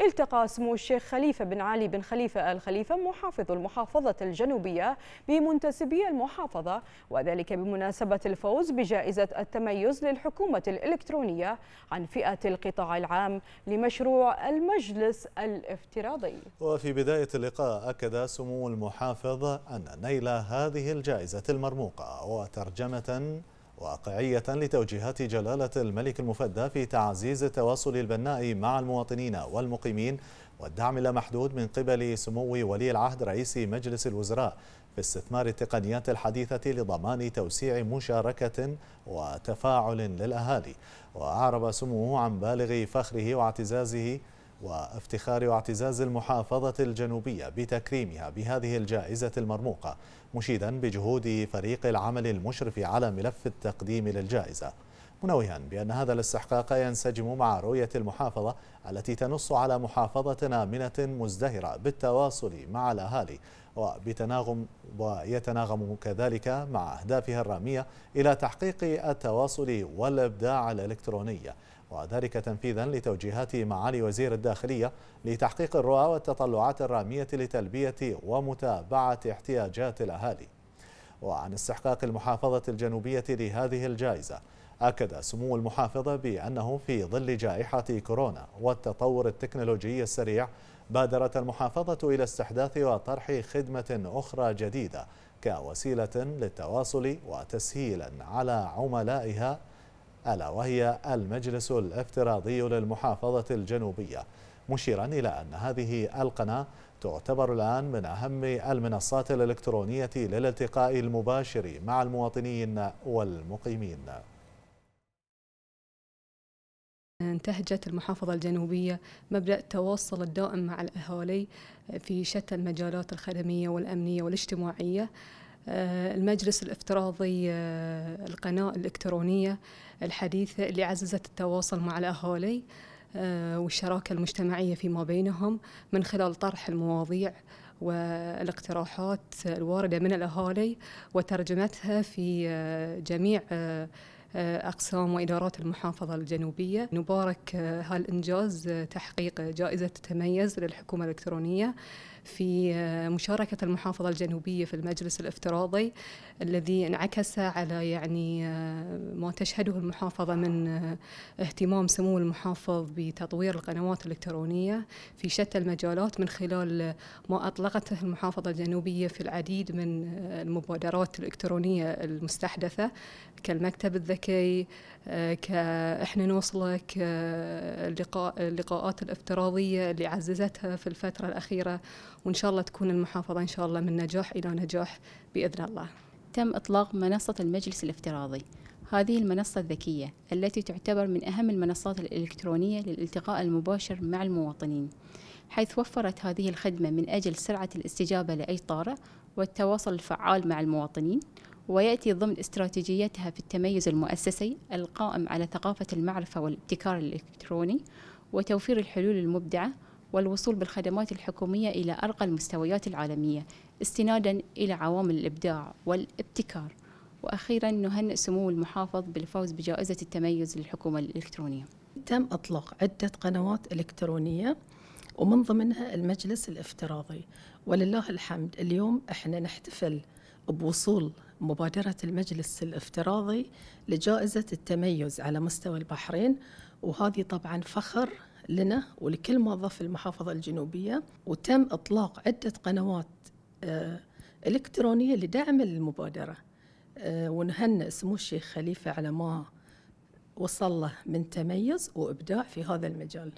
التقى سمو الشيخ خليفة بن علي بن خليفة آل خليفة محافظ المحافظة الجنوبية بمنتسبي المحافظة وذلك بمناسبة الفوز بجائزة التميز للحكومة الإلكترونية عن فئة القطاع العام لمشروع المجلس الافتراضي وفي بداية اللقاء أكد سمو المحافظ أن نيل هذه الجائزة المرموقة وترجمة واقعية لتوجيهات جلالة الملك المفدى في تعزيز التواصل البناء مع المواطنين والمقيمين والدعم اللامحدود من قبل سمو ولي العهد رئيس مجلس الوزراء في استثمار التقنيات الحديثة لضمان توسيع مشاركة وتفاعل للأهالي وأعرب سموه عن بالغ فخره واعتزازه وافتخار واعتزاز المحافظة الجنوبية بتكريمها بهذه الجائزة المرموقة مشيدا بجهود فريق العمل المشرف على ملف التقديم للجائزة منوها بأن هذا الاستحقاق ينسجم مع رؤية المحافظة التي تنص على محافظة آمنة مزدهرة بالتواصل مع الأهالي وبتناغم ويتناغم كذلك مع أهدافها الرامية إلى تحقيق التواصل والإبداع الإلكترونية وذلك تنفيذا لتوجيهات معالي وزير الداخلية لتحقيق الرؤى والتطلعات الرامية لتلبية ومتابعة احتياجات الأهالي وعن استحقاق المحافظة الجنوبية لهذه الجائزة أكد سمو المحافظة بأنه في ظل جائحة كورونا والتطور التكنولوجي السريع بادرت المحافظة إلى استحداث وطرح خدمة أخرى جديدة كوسيلة للتواصل وتسهيلا على عملائها ألا وهي المجلس الافتراضي للمحافظة الجنوبية مشيرا إلى أن هذه القناة تعتبر الآن من أهم المنصات الإلكترونية للالتقاء المباشر مع المواطنين والمقيمين انتهجت المحافظة الجنوبية مبدأ التواصل الدائم مع الأهالي في شتى المجالات الخدمية والأمنية والاجتماعية آه، المجلس الافتراضي آه، القناة الإلكترونية الحديثة اللي عززت التواصل مع الأهالي آه، والشراكة المجتمعية فيما بينهم من خلال طرح المواضيع والاقتراحات الواردة من الأهالي وترجمتها في جميع آه، أقسام وإدارات المحافظة الجنوبية نبارك آه، هالإنجاز آه، تحقيق جائزة تتميز للحكومة الإلكترونية في مشاركة المحافظة الجنوبية في المجلس الافتراضي الذي انعكس على يعني ما تشهده المحافظة من اهتمام سمو المحافظ بتطوير القنوات الإلكترونية في شتى المجالات من خلال ما أطلقته المحافظة الجنوبية في العديد من المبادرات الإلكترونية المستحدثة كالمكتب الذكي كي آه، احنا نوصلك آه، اللقاء اللقاءات الافتراضيه اللي عززتها في الفتره الاخيره وان شاء الله تكون المحافظه ان شاء الله من نجاح الى نجاح باذن الله. تم اطلاق منصه المجلس الافتراضي. هذه المنصة الذكية التي تعتبر من أهم المنصات الإلكترونية للالتقاء المباشر مع المواطنين، حيث وفرت هذه الخدمة من أجل سرعة الاستجابة لأي طارئ والتواصل الفعال مع المواطنين ويأتي ضمن استراتيجيتها في التميز المؤسسي القائم على ثقافة المعرفة والابتكار الإلكتروني وتوفير الحلول المبدعة والوصول بالخدمات الحكومية إلى أرقى المستويات العالمية استنادا إلى عوامل الإبداع والابتكار وأخيرا نهنئ سمو المحافظ بالفوز بجائزة التميز للحكومة الإلكترونية تم إطلاق عدة قنوات إلكترونية ومن ضمنها المجلس الافتراضي ولله الحمد اليوم احنا نحتفل بوصول مبادرة المجلس الافتراضي لجائزة التميز على مستوى البحرين وهذه طبعا فخر لنا ولكل موظف المحافظة الجنوبية وتم إطلاق عدة قنوات آه، إلكترونية لدعم المبادرة آه، ونهنئ سمو الشيخ خليفة على ما وصل له من تميز وإبداع في هذا المجال